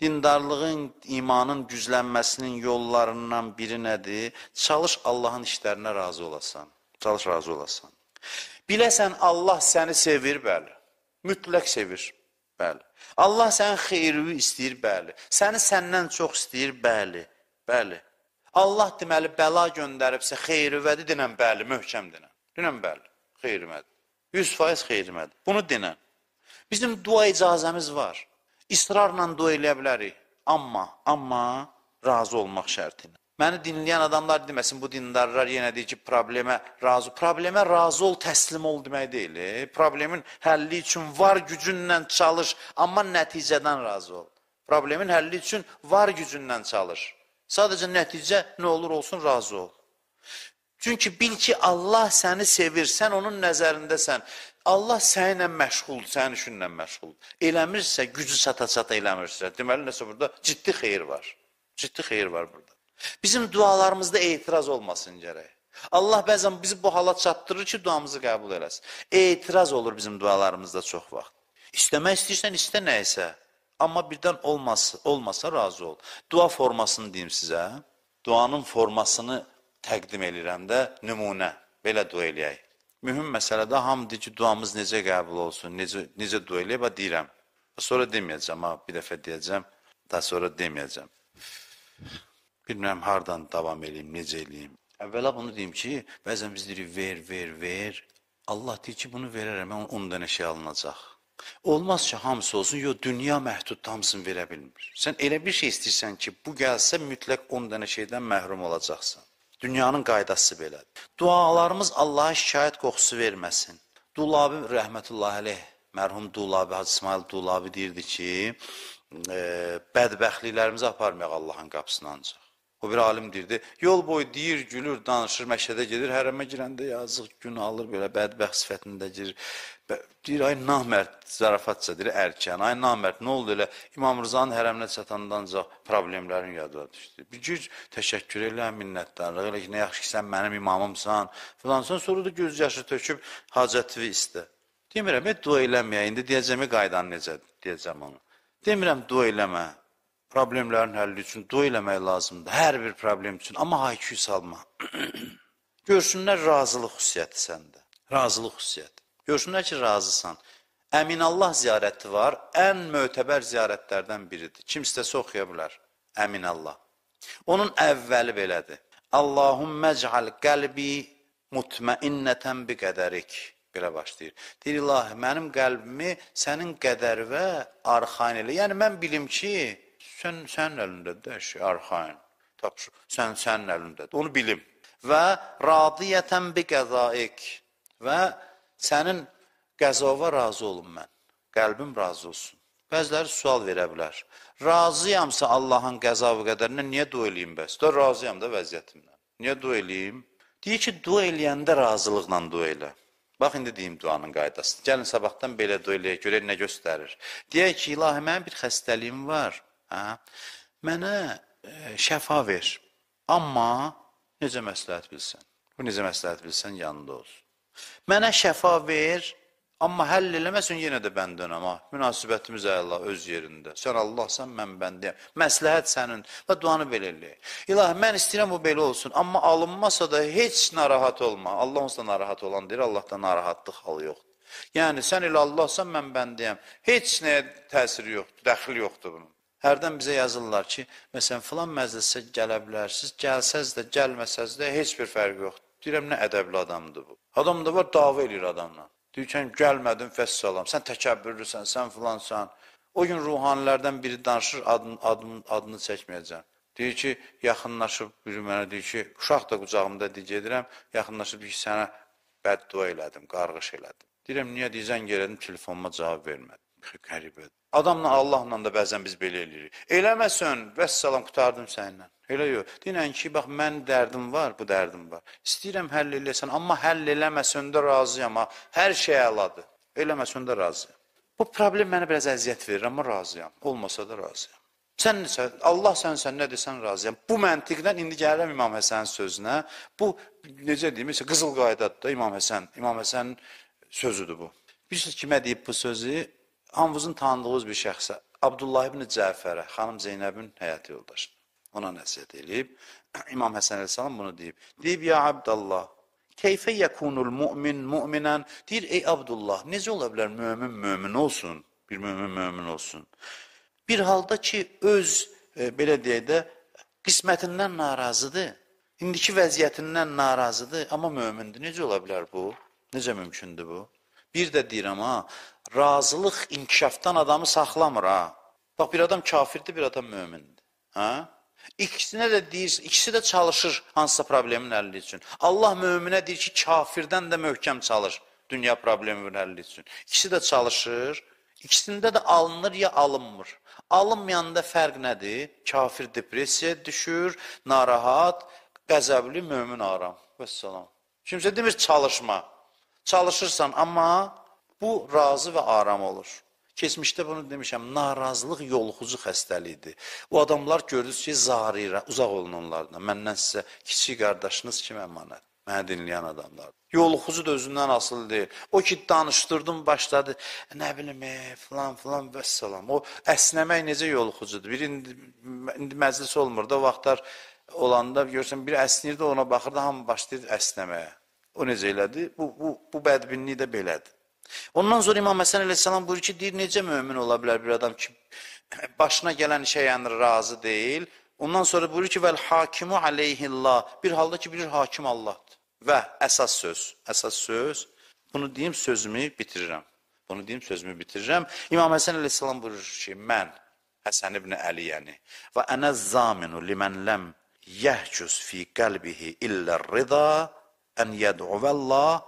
Dindarlığın, imanın güclənməsinin yollarından biri nədir? Çalış Allahın işlərinə razı olasan. Çalış razı olasan. Biləsən Allah səni sevir, bəli. Mütləq sevir, bəli. Allah sənin xeyrini istəyir, bəli. Səni səndən çox istəyir, bəli. Bəli. Allah deməli bəla göndəribsə xeyrivədi denən bəli, möhkəm denən. Denən bəli, xeyrimədi. 100% xeyrimədi. Bunu denən. Bizim dua icazəmiz var. İsrarla dua eləyə bilərik. Amma, amma razı olmaq şərtinə. Məni dinləyən adamlar deməsin, bu dindarlar yenə deyir ki, problemə razı. Problemə razı ol, təslim ol demək deyil. E, problemin həlli üçün var gücünlə çalış, amma nəticədən razı ol. Problemin həlli üçün var gücünlə çalış. Sadəcə nəticə nə olur olsun razı ol. Çünki bil ki, Allah səni sevir, sən onun nəzərindəsən. Allah səninlə məşğuldur, sənin işinlə məşğuldur. Eləmirsə, gücü sata-sata eləmirsə, deməli nəsə burada ciddi xeyir var. Ciddi xeyir var burada. Bizim dualarımızda etiraz olmasın gərək. Allah bəzən bizi bu hala çatdırır ki, duamızı qəbul eləsin. Etiraz olur bizim dualarımızda çox vaxt. İstəmək istəyirsən, istə nə isə. Amma birdən olmasa, olmasa razı ol. Dua formasını deyim sizə. Duanın formasını təqdim edirəm də nümunə. Belə dua eləyək mühüm məsələdə hamı deyir ki, duamız necə qəbul olsun, necə, necə dua eləyib, hə, deyirəm. Sonra deməyəcəm, ha, bir dəfə deyəcəm, daha sonra deməyəcəm. Bilmirəm, hardan davam eləyim, necə eləyim. Əvvəla bunu deyim ki, bəzən biz deyirik, ver, ver, ver. Allah deyir ki, bunu verərəm, 10 dənə şey alınacaq. Olmaz ki, hamısı olsun. Yox, dünya məhdud hamısını verə bilmir. Sən elə bir şey istəyirsən ki, bu gəlsə mütləq 10 dənə şeydən məhrum olacaqsan. Dünyanın qaydası belədir. Dualarımız Allaha şikayət qoxusu verməsin. Dulabi rəhmətullahi əleyh, mərhum Dulabi Hacı İsmail Dulabi deyirdi ki, e, bədbəxtliklərimizi aparmayaq Allahın qapısını ancaq. O bir alim deyirdi, yol boyu deyir, gülür, danışır, məşədə gedir, hərəmə girəndə yazıq gün alır, belə bədbəxt sifətində girir. Deyir, ay namərd, zarafatca deyir, ərkən, ay namərd, nə oldu elə? İmam Rızanın hərəminə çatandan ancaq problemlərin yadına düşdü. Bir gür, təşəkkür elə, minnətdarlıq elə ki, nə yaxşı ki, sən mənim imamımsan, filansan, sonra da göz yaşı töküb hacətvi istə. Demirəm, e, dua eləməyə, indi deyəcəmi e, qaydan necədir, deyəcəm onu. Demirəm, dua eləmə problemlərin həlli üçün dua eləmək lazımdır, hər bir problem üçün, amma hayküy salma. Görsünlər razılıq xüsusiyyəti səndə, razılıq xüsusiyyəti. Görsünlər ki, razısan. Əmin Allah ziyarəti var, ən mötəbər ziyarətlərdən biridir. Kim istəsə oxuya bilər, Əmin Allah. Onun əvvəli belədir. Allahummə cəal qəlbi mutmainnətən bi qədərik belə başlayır. Deyir, ilahi, mənim qəlbimi sənin qədər və arxan elə. Yəni, mən bilim ki, Sən sənin əlindədir hər şey, arxayın. Tapşır. Sən sənin əlindədir. Onu bilim. Və radiyətən bi qəzaik və sənin qəzava razı olun mən. Qəlbim razı olsun. Bəziləri sual verə bilər. Razıyamsa Allahın qəzavı qədərinə niyə dua eləyim bəs? Da razıyam da vəziyyətimdən. Niyə dua eləyim? Deyir ki, dua eləyəndə razılıqla dua elə. Bax indi deyim duanın qaydasını. Gəlin sabahdan belə dua eləyək, görək nə göstərir. Deyək ki, ilahi, mənim bir xəstəliyim var. Hə? Mənə e, şəfa ver. Amma necə məsləhət bilsən. Bu necə məsləhət bilsən yanında olsun. Mənə şəfa ver, amma həll eləməsən yenə də bəndənəm ha. Münasibətimiz əla öz yerində. Sən Allahsan, mən bəndəyəm. Məsləhət sənin. Və duanı belə elə. İlahi, mən istəyirəm bu belə olsun, amma alınmasa da heç narahat olma. Allah onsuz da narahat olan deyir, Allahda narahatlıq halı yoxdur. Yəni sən elə Allahsan, mən bəndəyəm. Heç nəyə təsiri yoxdur, dəxli yoxdur bunun. Hərdən bizə yazırlar ki, məsələn, filan məclisə gələ bilərsiniz, gəlsəz də, gəlməsəz də heç bir fərqi yoxdur. Deyirəm, nə ədəbli adamdır bu. Adam da var, dava eləyir adamla. Deyir ki, gəlmədin, fəssalam, sən təkəbbürlüsən, sən filansan. O gün ruhanilərdən biri danışır, adını, adını, adını çəkməyəcəm. Deyir ki, yaxınlaşıb biri mənə deyir ki, uşaq da qucağımda deyir, gedirəm, yaxınlaşıb deyir ki, sənə bəddua elədim, qarğış elədim. Deyirəm, niyə deyir, zəng elədim, telefonuma cavab vermədi qəribədir. Adamla, Allahla da bəzən biz belə eləyirik. Eləməsən, vəssalam, qutardım səninlə. Elə yox. Deyirəm ki, bax, mən dərdim var, bu dərdim var. İstəyirəm həll eləsən, amma həll eləməsən də razıyam. Ha. Hər şey əladır. Eləməsən də razıyam. Bu problem mənə biraz əziyyət verir, amma razıyam. Olmasa da razıyam. Sən neçə, Allah sənsən, nə desən razıyam. Bu məntiqdən indi gəlirəm İmam Həsənin sözünə. Bu, necə deyim, qızıl qaydadır da İmam Həsən. İmam Həsənin sözüdür bu. Bilirsiniz kimə deyib bu sözü? hamımızın tanıdığımız bir şəxsə, Abdullah ibn Cəfərə, xanım Zeynəbin həyat yoldaşına ona nəsiyyət eləyib. İmam Həsən Əl-Salam bunu deyib. Deyib, ya Abdallah, keyfə yəkunul mümin müminən? Deyir, ey Abdullah, necə ola bilər mümin mümin olsun? Bir mümin mümin olsun. Bir halda ki, öz, e, belə deyək də, qismətindən narazıdır. İndiki vəziyyətindən narazıdır, amma mömindir. Necə ola bilər bu? Necə mümkündür bu? Bir də deyirəm ha, razılıq inkişafdan adamı saxlamır ha. Bax bir adam kafirdir, bir adam mömindir. Hə? İkisinə də deyir, ikisi də çalışır hansısa problemin həlli üçün. Allah möminə deyir ki, kafirdən də möhkəm çalış dünya probleminin həlli üçün. İkisi də çalışır, ikisində də alınır ya alınmır. Alınmayanda fərq nədir? Kafir depressiyaya düşür, narahat, qəzəbli mömin aram. Vəssalam. Kimsə demir çalışma çalışırsan, amma bu razı və aram olur. Keçmişdə bunu demişəm, narazılıq yoluxucu xəstəlikdir. Bu adamlar gördünüz ki, zarirə, uzaq olunanlardan. Məndən sizə kiçik qardaşınız kimi əmanət. Məni dinləyən adamlar. Yoluxucu da özündən asılı deyil. O ki, danışdırdım, başladı, nə bilim, e, filan, filan, vəssalam. O, əsnəmək necə yoluxucudur? Bir indi, indi məclis olmur da, o vaxtlar olanda görürsən, bir əsnirdi, ona baxırdı, hamı başlayır əsnəməyə. O necə elədi? Bu, bu, bu bədbinlik də belədir. Ondan sonra İmam Həsən əleyhissalam buyurur ki, deyir, necə mömin ola bilər bir adam ki, başına gələn şeyən yəni razı deyil. Ondan sonra buyurur ki, vəl hakimu aleyhillah. Bir halda ki, bilir hakim Allahdır. Və əsas söz, əsas söz. Bunu deyim, sözümü bitirirəm. Bunu deyim, sözümü bitirirəm. İmam Həsən əleyhissalam buyurur ki, mən Həsən ibn Əliyəni və ənə zaminu limən ləm yəhcüz fi qəlbihi illə rıda ən yəd'uvəllah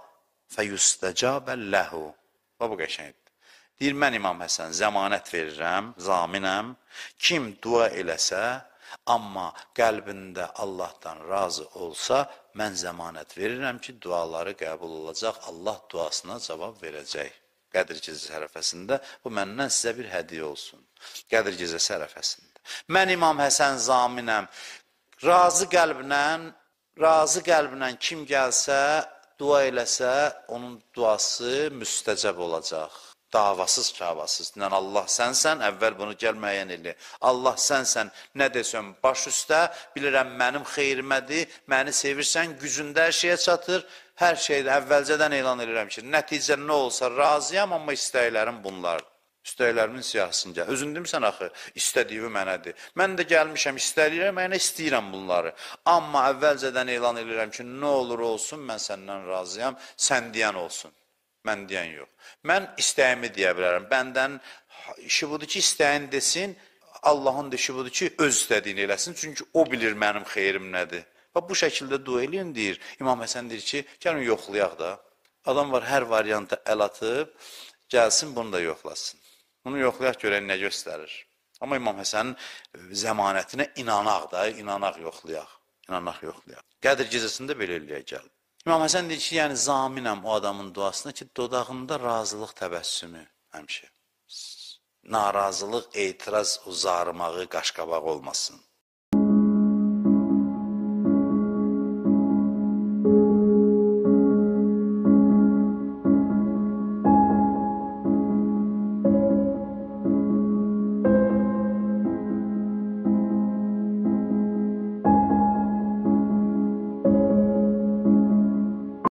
fəyüstəcəbə ləhu. Və bu qəşəngdir. Deyir, mən İmam Həsən zəmanət verirəm, zaminəm. Kim dua eləsə, amma qəlbində Allahdan razı olsa, mən zəmanət verirəm ki, duaları qəbul olacaq, Allah duasına cavab verəcək. Qədir gecəsi sərəfəsində bu məndən sizə bir hədiyə olsun. Qədir gecəsi sərəfəsində. Mən İmam Həsən zaminəm. Razı qəlblə razı qəlblə kim gəlsə, dua eləsə, onun duası müstəcəb olacaq. Davasız kavasız. Nə Allah sənsən, əvvəl bunu gəl müəyyən elə. Allah sənsən, nə desəm baş üstə, bilirəm mənim xeyrimədir, məni sevirsən, gücündə hər şeyə çatır. Hər şeydə əvvəlcədən elan edirəm ki, nəticə nə olsa razıyam, amma istəklərim bunlardır. İstəklərimin siyahısını gəl. Özün demisən axı, istədiyimi mənədir. Mən də gəlmişəm, istəyirəm, mənə yəni istəyirəm bunları. Amma əvvəlcədən elan edirəm ki, nə olur olsun, mən səndən razıyam, sən deyən olsun. Mən deyən yox. Mən istəyimi deyə bilərəm. Bəndən işi budur ki, istəyin desin, Allahın da işi budur ki, öz istədiyini eləsin. Çünki o bilir mənim xeyrim nədir. Və bu şəkildə dua eləyin deyir. İmam Həsən deyir ki, gəlin yoxlayaq da. Adam var hər varianta əl atıb, gəlsin bunu da yoxlasın. Bunu yoxlayaq görək nə göstərir. Amma İmam Həsənin zəmanətinə inanaq da, inanaq yoxlayaq. İnanaq yoxlayaq. Qədir gecəsində belə eləyə gəl. İmam Həsən deyir ki, yəni zaminəm o adamın duasına ki, dodağında razılıq təbəssümü həmişə. Narazılıq, etiraz, uzarmağı, qaşqabaq olmasın.